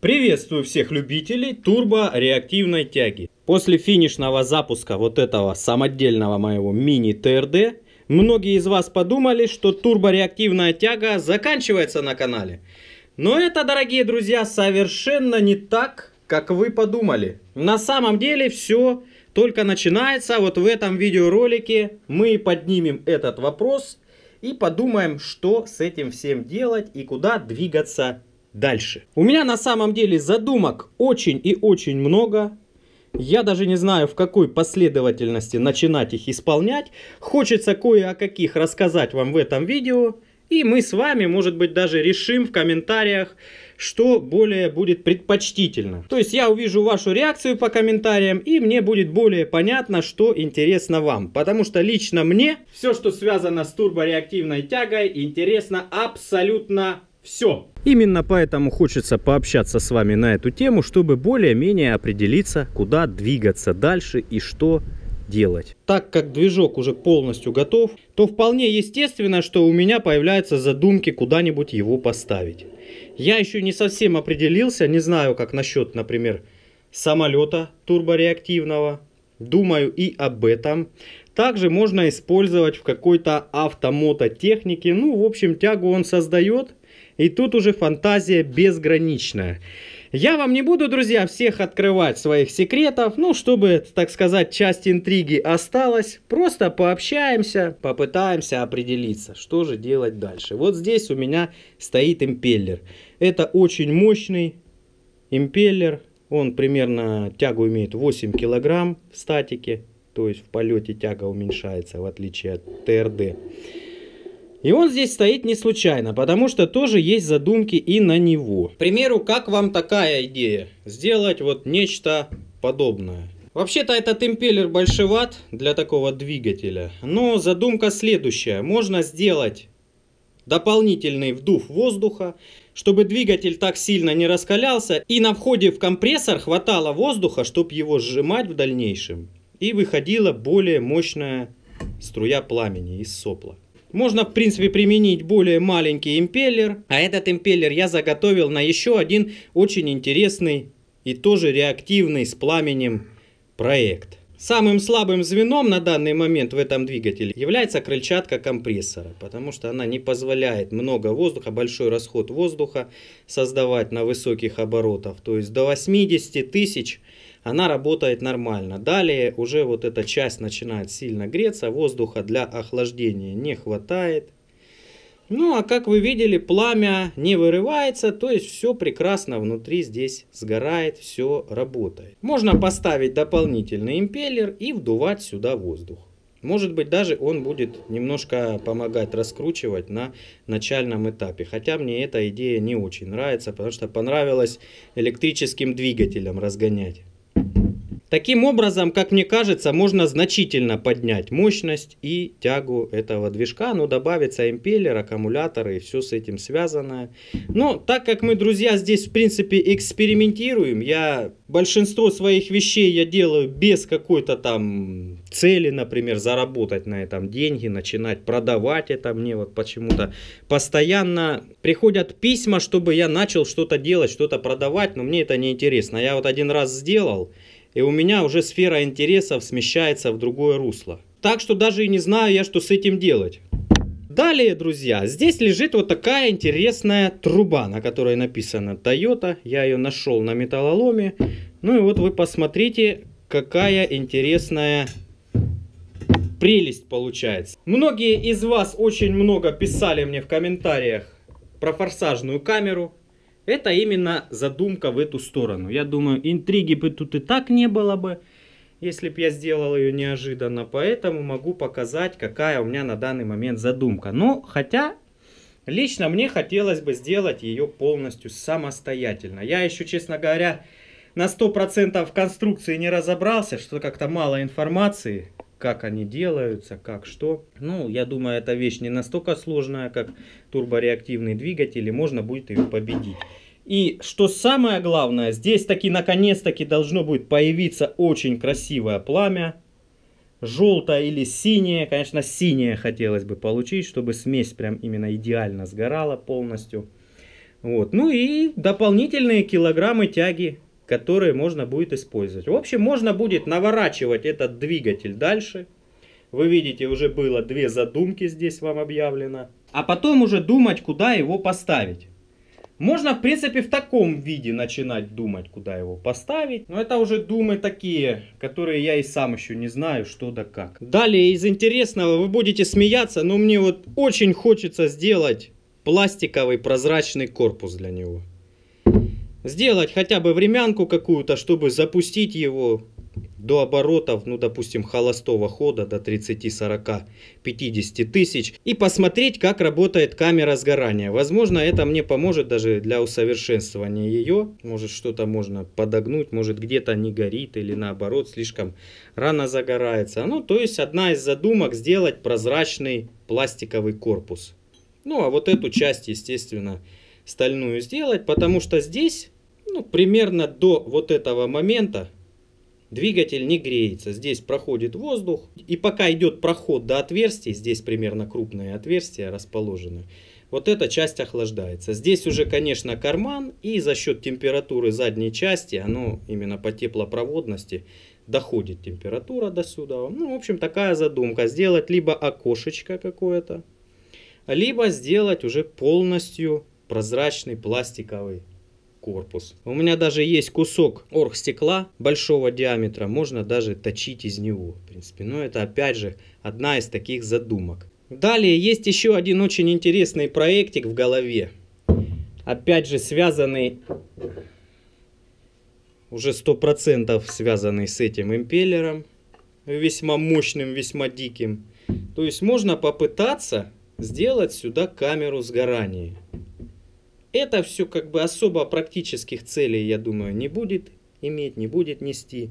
Приветствую всех любителей турбореактивной тяги. После финишного запуска вот этого самодельного моего мини ТРД, многие из вас подумали, что турбореактивная тяга заканчивается на канале. Но это, дорогие друзья, совершенно не так, как вы подумали. На самом деле все только начинается. Вот в этом видеоролике мы поднимем этот вопрос и подумаем, что с этим всем делать и куда двигаться дальше. У меня на самом деле задумок очень и очень много. Я даже не знаю, в какой последовательности начинать их исполнять. Хочется кое о каких рассказать вам в этом видео. И мы с вами, может быть, даже решим в комментариях, что более будет предпочтительно. То есть я увижу вашу реакцию по комментариям, и мне будет более понятно, что интересно вам. Потому что лично мне все, что связано с турбореактивной тягой, интересно абсолютно все. Именно поэтому хочется пообщаться с вами на эту тему, чтобы более-менее определиться, куда двигаться дальше и что делать. Так как движок уже полностью готов, то вполне естественно, что у меня появляются задумки куда-нибудь его поставить. Я еще не совсем определился, не знаю как насчет, например, самолета турбореактивного. Думаю и об этом. Также можно использовать в какой-то автомототехнике. Ну, в общем, тягу он создает, и тут уже фантазия безграничная. Я вам не буду, друзья, всех открывать своих секретов, ну, чтобы, так сказать, часть интриги осталась. Просто пообщаемся, попытаемся определиться, что же делать дальше. Вот здесь у меня стоит импеллер. Это очень мощный импеллер. Он примерно тягу имеет 8 килограмм в статике, то есть в полете тяга уменьшается, в отличие от ТРД. И он здесь стоит не случайно, потому что тоже есть задумки и на него. К примеру, как вам такая идея? Сделать вот нечто подобное. Вообще-то этот импеллер большеват для такого двигателя, но задумка следующая. Можно сделать дополнительный вдув воздуха, чтобы двигатель так сильно не раскалялся, и на входе в компрессор хватало воздуха, чтобы его сжимать в дальнейшем, и выходила более мощная струя пламени из сопла. Можно, в принципе, применить более маленький импеллер. А этот импеллер я заготовил на еще один очень интересный и тоже реактивный с пламенем проект. Самым слабым звеном на данный момент в этом двигателе является крыльчатка компрессора, потому что она не позволяет много воздуха, большой расход воздуха создавать на высоких оборотах, то есть до 80 тысяч она работает нормально. Далее уже вот эта часть начинает сильно греться, воздуха для охлаждения не хватает. Ну а как вы видели, пламя не вырывается, то есть все прекрасно внутри здесь сгорает, все работает. Можно поставить дополнительный импеллер и вдувать сюда воздух. Может быть даже он будет немножко помогать раскручивать на начальном этапе. Хотя мне эта идея не очень нравится, потому что понравилось электрическим двигателем разгонять. Таким образом, как мне кажется, можно значительно поднять мощность и тягу этого движка. Ну, добавится импеллер, аккумуляторы и все с этим связанное. Но так как мы, друзья, здесь, в принципе, экспериментируем, я большинство своих вещей я делаю без какой-то там цели, например, заработать на этом деньги, начинать продавать это мне вот почему-то. Постоянно приходят письма, чтобы я начал что-то делать, что-то продавать, но мне это не интересно. Я вот один раз сделал, и у меня уже сфера интересов смещается в другое русло. Так что даже и не знаю я, что с этим делать. Далее, друзья, здесь лежит вот такая интересная труба, на которой написано Toyota. Я ее нашел на металлоломе. Ну и вот вы посмотрите, какая интересная прелесть получается. Многие из вас очень много писали мне в комментариях про форсажную камеру. Это именно задумка в эту сторону. Я думаю, интриги бы тут и так не было бы, если бы я сделал ее неожиданно. Поэтому могу показать, какая у меня на данный момент задумка. Но хотя Лично мне хотелось бы сделать ее полностью самостоятельно. Я еще, честно говоря, на 100% в конструкции не разобрался, что как-то мало информации как они делаются, как что. Ну, я думаю, эта вещь не настолько сложная, как турбореактивный двигатель, и можно будет ее победить. И что самое главное, здесь таки наконец-таки должно будет появиться очень красивое пламя. Желтое или синее, конечно, синее хотелось бы получить, чтобы смесь прям именно идеально сгорала полностью. Вот. Ну и дополнительные килограммы тяги которые можно будет использовать. В общем, можно будет наворачивать этот двигатель дальше. Вы видите, уже было две задумки здесь вам объявлено. А потом уже думать, куда его поставить. Можно, в принципе, в таком виде начинать думать, куда его поставить. Но это уже думы такие, которые я и сам еще не знаю, что да как. Далее из интересного вы будете смеяться, но мне вот очень хочется сделать пластиковый прозрачный корпус для него сделать хотя бы времянку какую-то, чтобы запустить его до оборотов, ну, допустим, холостого хода до 30, 40, 50 тысяч и посмотреть, как работает камера сгорания. Возможно, это мне поможет даже для усовершенствования ее. Может, что-то можно подогнуть, может, где-то не горит или наоборот, слишком рано загорается. Ну, то есть, одна из задумок сделать прозрачный пластиковый корпус. Ну, а вот эту часть, естественно, стальную сделать, потому что здесь, ну, примерно до вот этого момента двигатель не греется. Здесь проходит воздух, и пока идет проход до отверстий, здесь примерно крупные отверстия расположены, вот эта часть охлаждается. Здесь уже, конечно, карман, и за счет температуры задней части, оно именно по теплопроводности, доходит температура до сюда. Ну, в общем, такая задумка. Сделать либо окошечко какое-то, либо сделать уже полностью прозрачный пластиковый корпус. У меня даже есть кусок оргстекла большого диаметра, можно даже точить из него, в принципе. Но это опять же одна из таких задумок. Далее есть еще один очень интересный проектик в голове. Опять же связанный, уже 100% связанный с этим импеллером. Весьма мощным, весьма диким. То есть можно попытаться сделать сюда камеру сгорания. Это все как бы особо практических целей, я думаю, не будет иметь, не будет нести.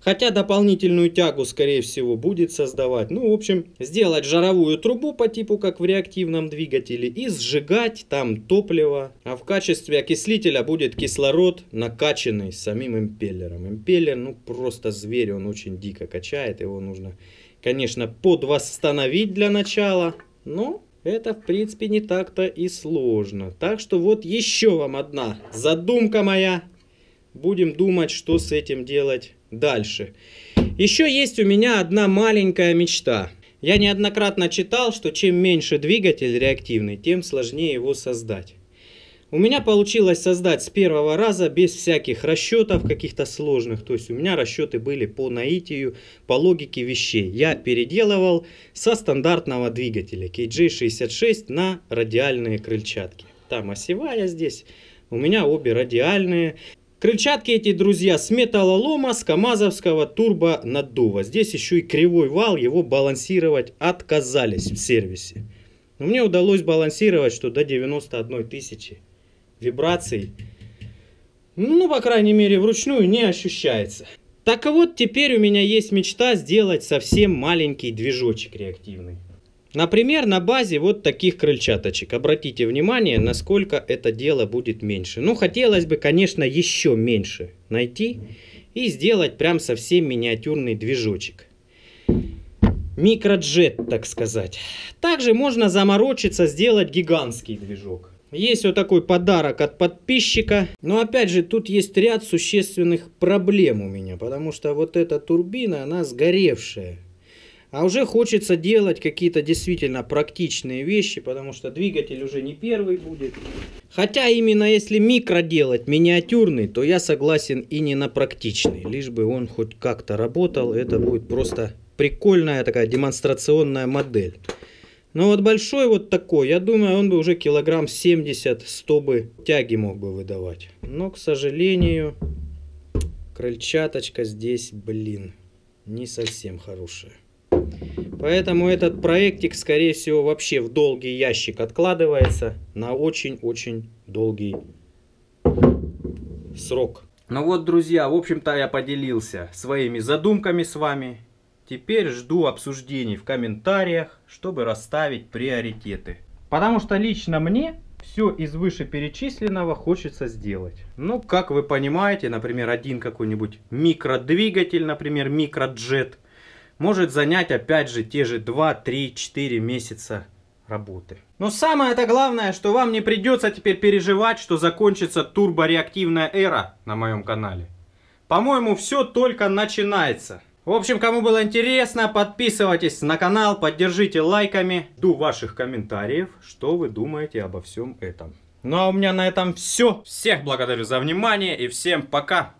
Хотя дополнительную тягу, скорее всего, будет создавать. Ну, в общем, сделать жаровую трубу по типу, как в реактивном двигателе, и сжигать там топливо. А в качестве окислителя будет кислород, накачанный самим импеллером. Импеллер, ну, просто зверь, он очень дико качает. Его нужно, конечно, подвосстановить для начала. Но это, в принципе, не так-то и сложно. Так что вот еще вам одна задумка моя. Будем думать, что с этим делать дальше. Еще есть у меня одна маленькая мечта. Я неоднократно читал, что чем меньше двигатель реактивный, тем сложнее его создать. У меня получилось создать с первого раза без всяких расчетов каких-то сложных. То есть у меня расчеты были по наитию, по логике вещей. Я переделывал со стандартного двигателя KJ66 на радиальные крыльчатки. Там осевая здесь, у меня обе радиальные. Крыльчатки эти, друзья, с металлолома, с камазовского турбонаддува. Здесь еще и кривой вал, его балансировать отказались в сервисе. Но мне удалось балансировать, что до 91 тысячи вибраций, ну, по крайней мере, вручную не ощущается. Так вот, теперь у меня есть мечта сделать совсем маленький движочек реактивный. Например, на базе вот таких крыльчаточек. Обратите внимание, насколько это дело будет меньше. Ну, хотелось бы, конечно, еще меньше найти и сделать прям совсем миниатюрный движочек. Микроджет, так сказать. Также можно заморочиться, сделать гигантский движок. Есть вот такой подарок от подписчика. Но опять же, тут есть ряд существенных проблем у меня, потому что вот эта турбина, она сгоревшая. А уже хочется делать какие-то действительно практичные вещи, потому что двигатель уже не первый будет. Хотя именно если микро делать, миниатюрный, то я согласен и не на практичный. Лишь бы он хоть как-то работал, это будет просто прикольная такая демонстрационная модель. Но ну, вот большой вот такой, я думаю, он бы уже килограмм 70-100 бы тяги мог бы выдавать. Но, к сожалению, крыльчаточка здесь, блин, не совсем хорошая. Поэтому этот проектик, скорее всего, вообще в долгий ящик откладывается на очень-очень долгий срок. Ну вот, друзья, в общем-то я поделился своими задумками с вами. Теперь жду обсуждений в комментариях, чтобы расставить приоритеты. Потому что лично мне все из вышеперечисленного хочется сделать. Ну, как вы понимаете, например, один какой-нибудь микродвигатель, например, микроджет, может занять опять же те же 2, 3, 4 месяца работы. Но самое-то главное, что вам не придется теперь переживать, что закончится турбореактивная эра на моем канале. По-моему, все только начинается. В общем, кому было интересно, подписывайтесь на канал, поддержите лайками. Жду ваших комментариев, что вы думаете обо всем этом. Ну а у меня на этом все. Всех благодарю за внимание и всем пока.